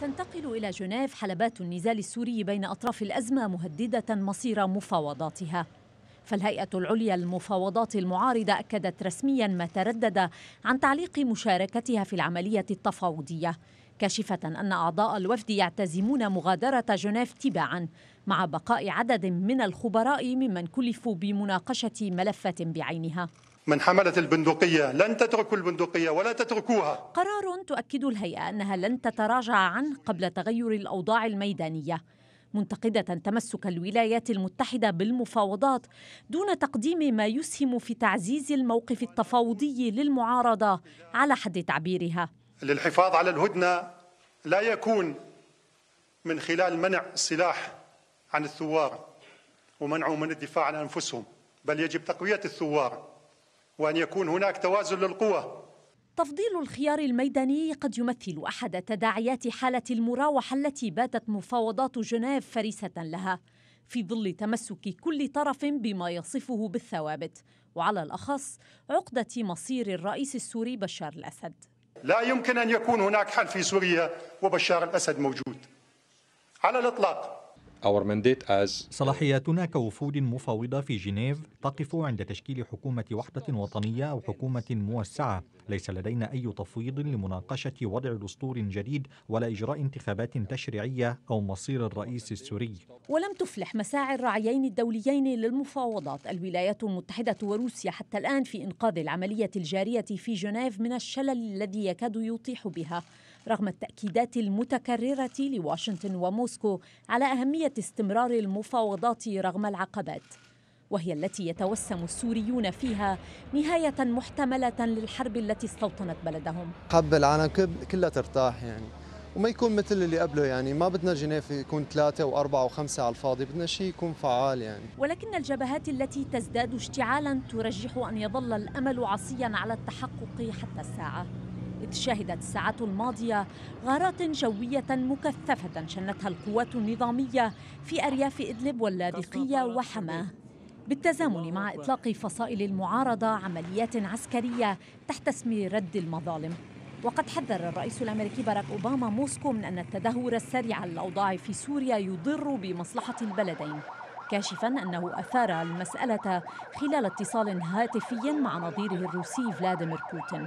تنتقل إلى جنيف حلبات النزال السوري بين أطراف الأزمة مهددة مصير مفاوضاتها فالهيئة العليا للمفاوضات المعارضة أكدت رسميا ما تردد عن تعليق مشاركتها في العملية التفاوضية كاشفة أن أعضاء الوفد يعتزمون مغادرة جنيف تباعا مع بقاء عدد من الخبراء ممن كلفوا بمناقشة ملفة بعينها من حملة البندقية لن تتركوا البندقية ولا تتركوها قرار تؤكد الهيئة أنها لن تتراجع عنه قبل تغير الأوضاع الميدانية منتقدة تمسك الولايات المتحدة بالمفاوضات دون تقديم ما يسهم في تعزيز الموقف التفاوضي للمعارضة على حد تعبيرها للحفاظ على الهدنة لا يكون من خلال منع السلاح عن الثوار ومنعهم من الدفاع عن أنفسهم بل يجب تقوية الثوار وأن يكون هناك توازن للقوى تفضيل الخيار الميداني قد يمثل أحد تداعيات حالة المراوحة التي باتت مفاوضات جنيف فريسة لها في ظل تمسك كل طرف بما يصفه بالثوابت وعلى الأخص عقدة مصير الرئيس السوري بشار الأسد لا يمكن أن يكون هناك حل في سوريا وبشار الأسد موجود على الإطلاق صلاحياتنا كوفود مفاوضة في جنيف تقف عند تشكيل حكومة وحدة وطنية أو حكومة موسعة ليس لدينا أي تفويض لمناقشة وضع دستور جديد ولا إجراء انتخابات تشريعية أو مصير الرئيس السوري ولم تفلح مساعي الراعيين الدوليين للمفاوضات الولايات المتحدة وروسيا حتى الآن في إنقاذ العملية الجارية في جنيف من الشلل الذي يكاد يطيح بها رغم التأكيدات المتكررة لواشنطن وموسكو على أهمية استمرار المفاوضات رغم العقبات وهي التي يتوسم السوريون فيها نهاية محتملة للحرب التي استوطنت بلدهم حب العالم كلها ترتاح يعني وما يكون مثل اللي قبله يعني ما بدنا جنيف يكون ثلاثة وأربعة وخمسة على الفاضي بدنا شيء يكون فعال يعني ولكن الجبهات التي تزداد اشتعالا ترجح أن يظل الأمل عصيا على التحقق حتى الساعة إذ شهدت الساعات الماضية غارات جوية مكثفة شنتها القوات النظامية في أرياف إدلب واللاذقية وحماه بالتزامن مع إطلاق فصائل المعارضة عمليات عسكرية تحت اسم رد المظالم وقد حذر الرئيس الامريكي باراك اوباما موسكو من ان التدهور السريع للاوضاع في سوريا يضر بمصلحه البلدين كاشفا انه اثار المساله خلال اتصال هاتفي مع نظيره الروسي فلاديمير بوتين